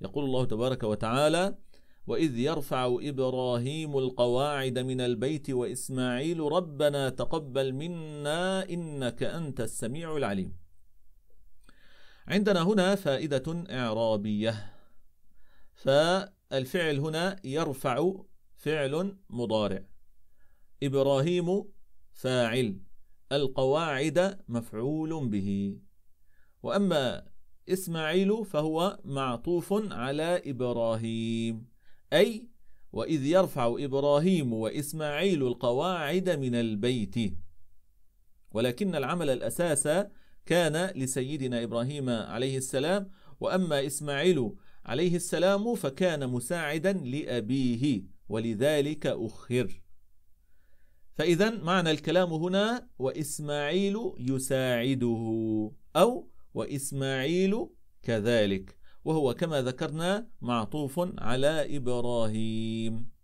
يقول الله تبارك وتعالى وإذ يرفع إبراهيم القواعد من البيت وإسماعيل ربنا تقبل منا إنك أنت السميع العليم عندنا هنا فائدة إعرابية فالفعل هنا يرفع فعل مضارع إبراهيم فاعل القواعد مفعول به وأما إسماعيل فهو معطوف على إبراهيم أي وإذ يرفع إبراهيم وإسماعيل القواعد من البيت ولكن العمل الأساس كان لسيدنا إبراهيم عليه السلام وأما إسماعيل عليه السلام فكان مساعدا لأبيه ولذلك أخر فإذا معنى الكلام هنا وإسماعيل يساعده أو وإسماعيل كذلك وهو كما ذكرنا معطوف على إبراهيم